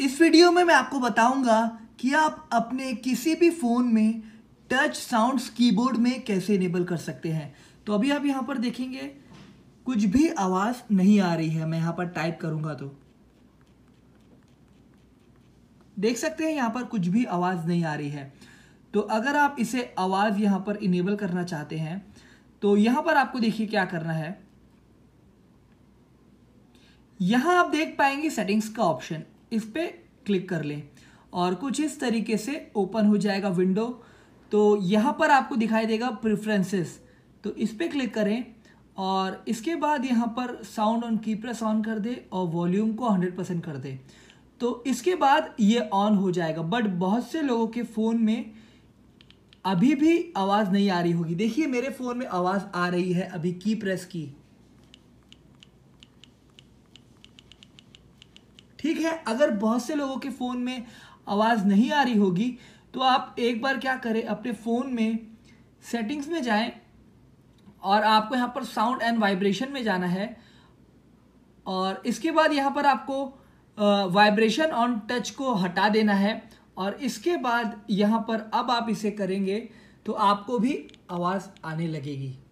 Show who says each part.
Speaker 1: इस वीडियो में मैं आपको बताऊंगा कि आप अपने किसी भी फ़ोन में टच साउंड्स कीबोर्ड में कैसे इनेबल कर सकते हैं तो अभी आप यहां पर देखेंगे कुछ भी आवाज़ नहीं आ रही है मैं यहां पर टाइप करूंगा तो देख सकते हैं यहां पर कुछ भी आवाज़ नहीं आ रही है तो अगर आप इसे आवाज़ यहां पर इनेबल करना चाहते हैं तो यहां पर आपको देखिए क्या करना है यहां आप देख पाएंगे सेटिंग्स का ऑप्शन इस पर क्लिक कर लें और कुछ इस तरीके से ओपन हो जाएगा विंडो तो यहाँ पर आपको दिखाई देगा प्रेफरेंसेस तो इस पर क्लिक करें और इसके बाद यहाँ पर साउंड ऑन की प्रेस ऑन कर दे और वॉल्यूम को 100 परसेंट कर दे तो इसके बाद ये ऑन हो जाएगा बट बहुत से लोगों के फ़ोन में अभी भी आवाज़ नहीं आ रही होगी देखिए मेरे फ़ोन में आवाज़ आ रही है अभी की प्रेस की ठीक है अगर बहुत से लोगों के फ़ोन में आवाज़ नहीं आ रही होगी तो आप एक बार क्या करें अपने फ़ोन में सेटिंग्स में जाएं और आपको यहाँ पर साउंड एंड वाइब्रेशन में जाना है और इसके बाद यहाँ पर आपको वाइब्रेशन ऑन टच को हटा देना है और इसके बाद यहाँ पर अब आप इसे करेंगे तो आपको भी आवाज़ आने लगेगी